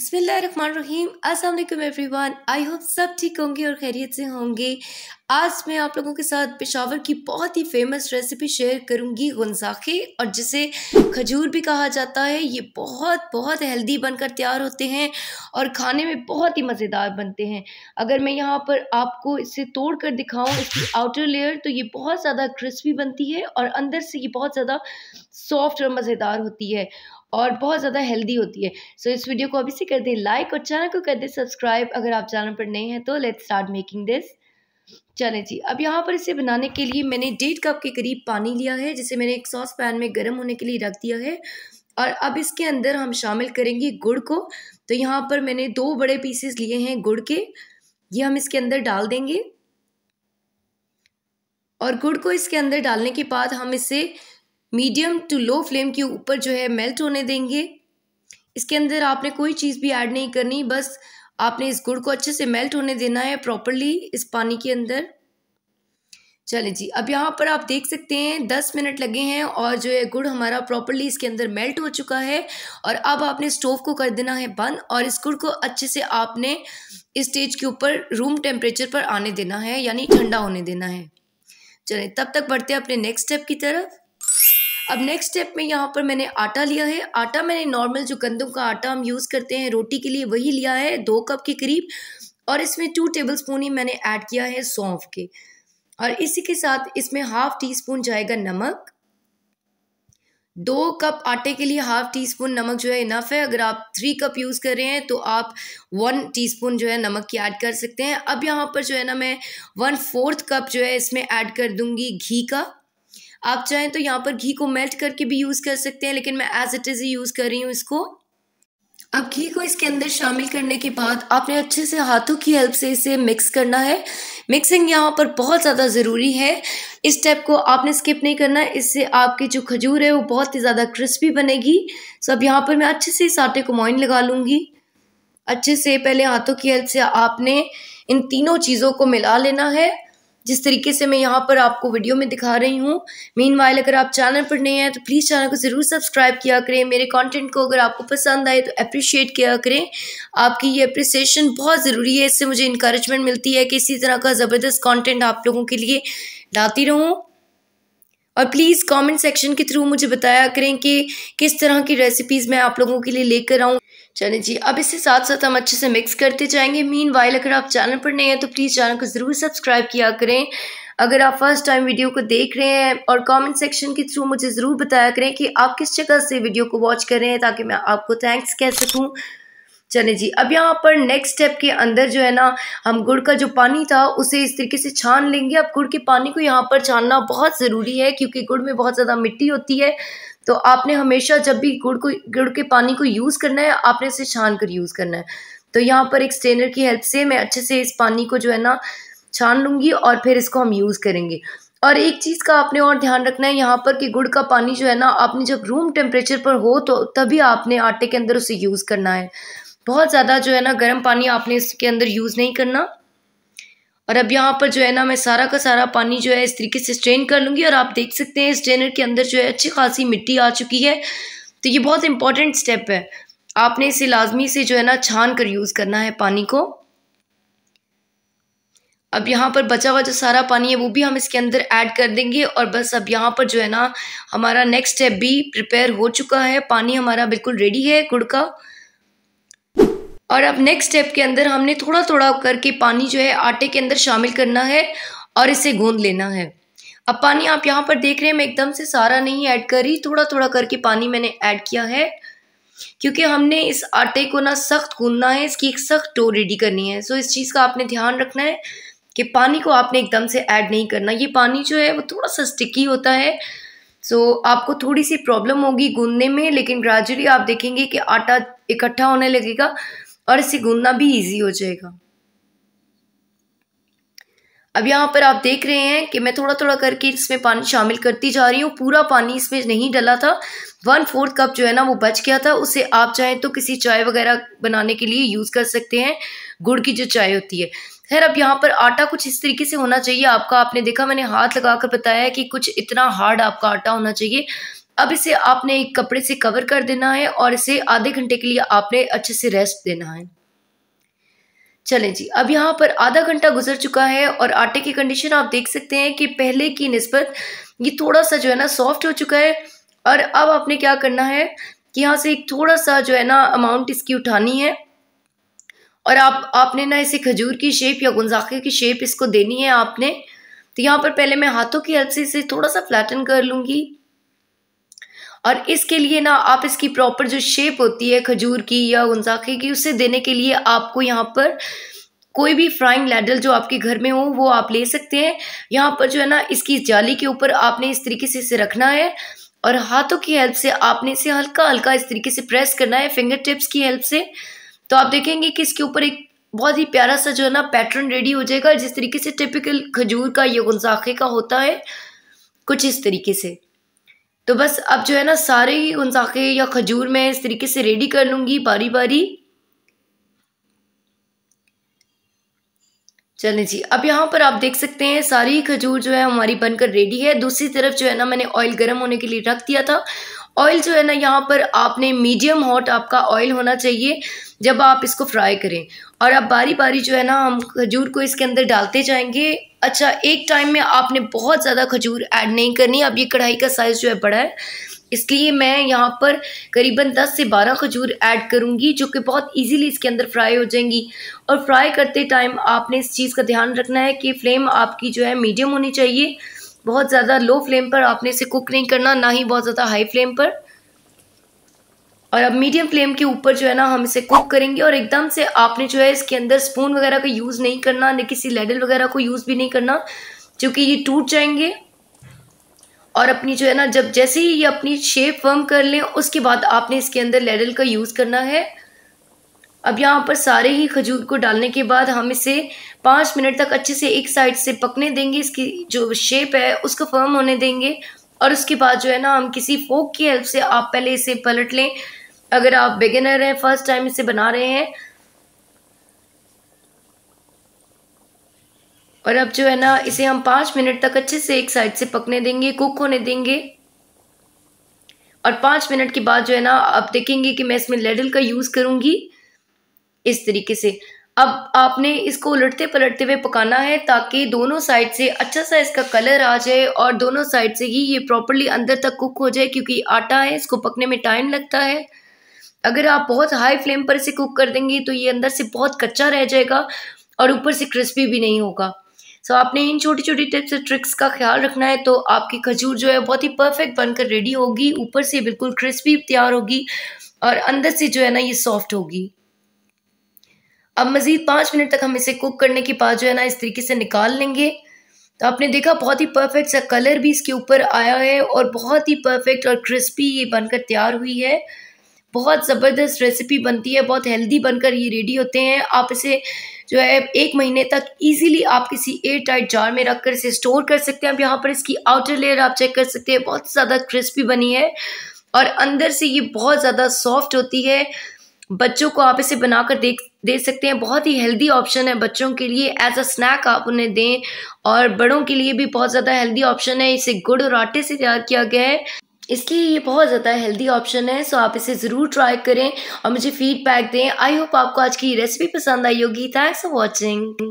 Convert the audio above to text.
बसमीम अल्लाम everyone I hope सब ठीक होंगे और खैरियत से होंगे आज मैं आप लोगों के साथ पेशावर की बहुत ही फेमस रेसिपी शेयर करूंगी गुनसाखे और जिसे खजूर भी कहा जाता है ये बहुत बहुत हेल्दी बनकर तैयार होते हैं और खाने में बहुत ही मज़ेदार बनते हैं अगर मैं यहाँ पर आपको इसे तोड़ कर दिखाऊँ इसकी आउटर लेयर तो ये बहुत ज़्यादा क्रिस्पी बनती है और अंदर से ये बहुत ज़्यादा सॉफ्ट और मज़ेदार होती है और बहुत ज़्यादा हेल्दी होती है सो so, इस वीडियो को अभी से कर दें लाइक और चैनल को कर दें सब्सक्राइब अगर आप चैनल पर नए हैं तो लेट स्टार्ट मेकिंग दिस चलें जी अब यहाँ पर इसे बनाने के लिए मैंने डेढ़ कप के करीब पानी लिया है जिसे मैंने एक सॉस पैन में गर्म होने के लिए रख दिया है और अब इसके अंदर हम शामिल करेंगे गुड़ को तो यहाँ पर मैंने दो बड़े पीसेस लिए हैं गुड़ के ये हम इसके अंदर डाल देंगे और गुड़ को इसके अंदर डालने के बाद हम इसे मीडियम टू लो फ्लेम के ऊपर जो है मेल्ट होने देंगे इसके अंदर आपने कोई चीज़ भी ऐड नहीं करनी बस आपने इस गुड़ को अच्छे से मेल्ट होने देना है प्रॉपरली इस पानी के अंदर चले जी अब यहाँ पर आप देख सकते हैं दस मिनट लगे हैं और जो है गुड़ हमारा प्रॉपरली इसके अंदर मेल्ट हो चुका है और अब आपने स्टोव को कर देना है बंद और इस गुड़ को अच्छे से आपने इस स्टेज के ऊपर रूम टेम्परेचर पर आने देना है यानी ठंडा होने देना है चलें तब तक बढ़ते हैं अपने नेक्स्ट स्टेप की तरफ अब नेक्स्ट स्टेप में यहाँ पर मैंने आटा लिया है आटा मैंने नॉर्मल जो गंदम का आटा हम यूज़ करते हैं रोटी के लिए वही लिया है दो कप के करीब और इसमें टू टेबल स्पून ही मैंने ऐड किया है सौंफ के और इसी के साथ इसमें हाफ टी स्पून जाएगा नमक दो कप आटे के लिए हाफ टी स्पून नमक जो है इनफ है अगर आप थ्री कप यूज़ कर रहे हैं तो आप वन टीस्पून जो है नमक की ऐड कर सकते हैं अब यहाँ पर जो है ना मैं वन फोर्थ कप जो है इसमें ऐड कर दूंगी घी का आप चाहें तो यहाँ पर घी को मेल्ट करके भी यूज़ कर सकते हैं लेकिन मैं एज इट इज़ ही यूज़ कर रही हूँ इसको अब घी को इसके अंदर शामिल करने के बाद आपने अच्छे से हाथों की हेल्प से इसे मिक्स करना है मिक्सिंग यहाँ पर बहुत ज़्यादा ज़रूरी है इस स्टेप को आपने स्किप नहीं करना इससे आपकी जो खजूर है वो बहुत ही ज़्यादा क्रिस्पी बनेगी सो अब यहाँ पर मैं अच्छे से इस आटे को मोइन लगा लूँगी अच्छे से पहले हाथों की हेल्प से आपने इन तीनों चीज़ों को मिला लेना है जिस तरीके से मैं यहाँ पर आपको वीडियो में दिखा रही हूँ मीन वाइल अगर आप चैनल पर नए हैं तो प्लीज़ चैनल को ज़रूर सब्सक्राइब किया करें मेरे कंटेंट को अगर आपको पसंद आए तो अप्रिशिएट किया करें आपकी ये अप्रिसिएशन बहुत ज़रूरी है इससे मुझे इंकरेजमेंट मिलती है कि इसी तरह का ज़बरदस्त कॉन्टेंट आप लोगों के लिए लाती रहूँ और प्लीज़ कमेंट सेक्शन के थ्रू मुझे बताया करें कि किस तरह की रेसिपीज़ मैं आप लोगों के लिए लेकर आऊँ चले जी अब इसे साथ साथ हम अच्छे से मिक्स करते जाएंगे मीन वाइल अगर आप चैनल पर नए हैं तो प्लीज़ चैनल को ज़रूर सब्सक्राइब किया करें अगर आप फर्स्ट टाइम वीडियो को देख रहे हैं और कमेंट सेक्शन के थ्रू मुझे ज़रूर बताया करें कि आप किस जगह से वीडियो को वॉच कर रहे हैं ताकि मैं आपको थैंक्स कह सकूँ चले जी अब यहाँ पर नेक्स्ट स्टेप के अंदर जो है ना हम गुड़ का जो पानी था उसे इस तरीके से छान लेंगे अब गुड़ के पानी को यहाँ पर छानना बहुत ज़रूरी है क्योंकि गुड़ में बहुत ज़्यादा मिट्टी होती है तो आपने हमेशा जब भी गुड़ को गुड़ के पानी को यूज़ करना है आपने इसे छान कर यूज़ करना है तो यहाँ पर एक स्ट्रेनर की हेल्प से मैं अच्छे से इस पानी को जो है ना छान लूँगी और फिर इसको हम यूज़ करेंगे और एक चीज़ का आपने और ध्यान रखना है यहाँ पर कि गुड़ का पानी जो है ना आपने जब रूम टेम्परेचर पर हो तो तभी आपने आटे के अंदर उसे यूज़ करना है बहुत ज़्यादा जो है ना गर्म पानी आपने इसके अंदर यूज़ नहीं करना और अब यहाँ पर जो है ना मैं सारा का सारा पानी जो है इस तरीके से स्ट्रेन कर लूँगी और आप देख सकते हैं स्ट्रेनर के अंदर जो है अच्छी खासी मिट्टी आ चुकी है तो ये बहुत इंपॉर्टेंट स्टेप है आपने इसे लाजमी से जो है ना छान कर यूज़ करना है पानी को अब यहाँ पर बचा हुआ जो सारा पानी है वो भी हम इसके अंदर ऐड कर देंगे और बस अब यहाँ पर जो है ना हमारा नेक्स्ट स्टेप भी प्रिपेयर हो चुका है पानी हमारा बिल्कुल रेडी है गुड़ का और अब नेक्स्ट स्टेप के अंदर हमने थोड़ा थोड़ा करके पानी जो है आटे के अंदर शामिल करना है और इसे गूंद लेना है अब पानी आप यहाँ पर देख रहे हैं मैं एकदम से सारा नहीं ऐड कर रही थोड़ा थोड़ा करके पानी मैंने ऐड किया है क्योंकि हमने इस आटे को ना सख्त गूंदना है इसकी एक सख्त टो रेडी करनी है सो इस चीज़ का आपने ध्यान रखना है कि पानी को आपने एकदम से ऐड नहीं करना ये पानी जो है वो थोड़ा सा स्टिकी होता है सो आपको थोड़ी सी प्रॉब्लम होगी गूंदने में लेकिन ग्रेजुअली आप देखेंगे कि आटा इकट्ठा होने लगेगा और इसे गूंदना भी इजी हो जाएगा अब यहाँ पर आप देख रहे हैं कि मैं थोड़ा थोड़ा करके इसमें पानी शामिल करती जा रही हूँ पूरा पानी इसमें नहीं डला था वन फोर्थ कप जो है ना वो बच गया था उसे आप चाहें तो किसी चाय वगैरह बनाने के लिए यूज़ कर सकते हैं गुड़ की जो चाय होती है खैर अब यहाँ पर आटा कुछ इस तरीके से होना चाहिए आपका आपने देखा मैंने हाथ लगा कर बताया कि कुछ इतना हार्ड आपका आटा होना चाहिए अब इसे आपने एक कपड़े से कवर कर देना है और इसे आधे घंटे के लिए आपने अच्छे से रेस्ट देना है चलें जी अब यहाँ पर आधा घंटा गुजर चुका है और आटे की कंडीशन आप देख सकते हैं कि पहले की नस्बत ये थोड़ा सा जो है ना सॉफ्ट हो चुका है और अब आपने क्या करना है कि यहाँ से एक थोड़ा सा जो है ना अमाउंट इसकी उठानी है और आप आपने ना इसे खजूर की शेप या गुंजाखे की शेप इसको देनी है आपने तो यहाँ पर पहले मैं हाथों की हेल्प से इसे थोड़ा सा फ्लैटन कर लूँगी और इसके लिए ना आप इसकी प्रॉपर जो शेप होती है खजूर की या गुंजाखे की उसे देने के लिए आपको यहाँ पर कोई भी फ्राइंग लैडल जो आपके घर में हो वो आप ले सकते हैं यहाँ पर जो है ना इसकी जाली के ऊपर आपने इस तरीके से इसे रखना है और हाथों की हेल्प से आपने इसे हल्का हल्का इस तरीके से प्रेस करना है फिंगर टिप्स की हेल्प से तो आप देखेंगे कि इसके ऊपर एक बहुत ही प्यारा सा जो है ना पैटर्न रेडी हो जाएगा जिस तरीके से टिपिकल खजूर का या गुंजाखे का होता है कुछ इस तरीके से तो बस अब जो है ना सारे ही गुनसाखे या खजूर मैं इस तरीके से रेडी कर लूँगी बारी बारी चलें जी अब यहाँ पर आप देख सकते हैं सारी खजूर जो है हमारी बनकर रेडी है दूसरी तरफ जो है ना मैंने ऑयल गर्म होने के लिए रख दिया था ऑयल जो है ना यहाँ पर आपने मीडियम हॉट आपका ऑयल होना चाहिए जब आप इसको फ्राई करें और अब बारी बारी जो है ना हम खजूर को इसके अंदर डालते जाएंगे अच्छा एक टाइम में आपने बहुत ज़्यादा खजूर ऐड नहीं करनी अब ये कढ़ाई का साइज़ जो है बड़ा है इसलिए मैं यहाँ पर करीबन 10 से 12 खजूर ऐड करूँगी जो कि बहुत इजीली इसके अंदर फ्राई हो जाएंगी और फ्राई करते टाइम आपने इस चीज़ का ध्यान रखना है कि फ्लेम आपकी जो है मीडियम होनी चाहिए बहुत ज़्यादा लो फ्लेम पर आपने इसे कुक नहीं करना ना ही बहुत ज़्यादा हाई फ्लेम पर और अब मीडियम फ्लेम के ऊपर जो है ना हम इसे कुक करेंगे और एकदम से आपने जो है इसके अंदर स्पून वगैरह का यूज़ नहीं करना ना किसी लेडल वगैरह को यूज़ भी नहीं करना क्योंकि ये टूट जाएंगे और अपनी जो है ना जब जैसे ही ये अपनी शेप फर्म कर लें उसके बाद आपने इसके अंदर लेडल का यूज़ करना है अब यहाँ पर सारे ही खजूर को डालने के बाद हम इसे पाँच मिनट तक अच्छे से एक साइड से पकने देंगे इसकी जो शेप है उसको फर्म होने देंगे और उसके बाद जो है ना हम किसी फोक की हेल्प से आप पहले इसे पलट लें अगर आप बिगिनर हैं फर्स्ट टाइम इसे बना रहे हैं और अब जो है ना इसे हम पाँच मिनट तक अच्छे से एक साइड से पकने देंगे कुक होने देंगे और पाँच मिनट के बाद जो है ना आप देखेंगे कि मैं इसमें लेडल का यूज़ करूँगी इस तरीके से अब आपने इसको उलटते पलटते हुए पकाना है ताकि दोनों साइड से अच्छा सा इसका कलर आ जाए और दोनों साइड से ही ये प्रॉपरली अंदर तक कुक हो जाए क्योंकि आटा है इसको पकने में टाइम लगता है अगर आप बहुत हाई फ्लेम पर इसे कुक कर देंगे तो ये अंदर से बहुत कच्चा रह जाएगा और ऊपर से क्रिस्पी भी नहीं होगा सो आपने इन छोटी छोटी टिप्स और ट्रिक्स का ख्याल रखना है तो आपकी खजूर जो है बहुत ही परफेक्ट बनकर रेडी होगी ऊपर से बिल्कुल क्रिस्पी तैयार होगी और अंदर से जो है ना ये सॉफ्ट होगी अब मज़ीद पाँच मिनट तक हम इसे कुक करने के बाद जो है ना इस तरीके से निकाल लेंगे तो आपने देखा बहुत ही परफेक्ट सा कलर भी इसके ऊपर आया है और बहुत ही परफेक्ट और क्रिस्पी ये बनकर तैयार हुई है बहुत ज़बरदस्त रेसिपी बनती है बहुत हेल्दी बनकर ये रेडी होते हैं आप इसे जो है एक महीने तक इजीली आप किसी एयर टाइट जार में रख कर इसे स्टोर कर सकते हैं अब यहाँ पर इसकी आउटर लेयर आप चेक कर सकते हैं बहुत ज़्यादा क्रिस्पी बनी है और अंदर से ये बहुत ज़्यादा सॉफ्ट होती है बच्चों को आप इसे बनाकर देख दे सकते हैं बहुत ही हेल्दी ऑप्शन है बच्चों के लिए एज अ स्नैक आप उन्हें दें और बड़ों के लिए भी बहुत ज़्यादा हेल्दी ऑप्शन है इसे गुड़ और आटे से तैयार किया गया है इसलिए ये बहुत ज़्यादा हेल्दी ऑप्शन है सो आप इसे ज़रूर ट्राई करें और मुझे फीडबैक दें आई होप आपको आज की रेसिपी पसंद आई होगी थैंक्स फॉर वॉचिंग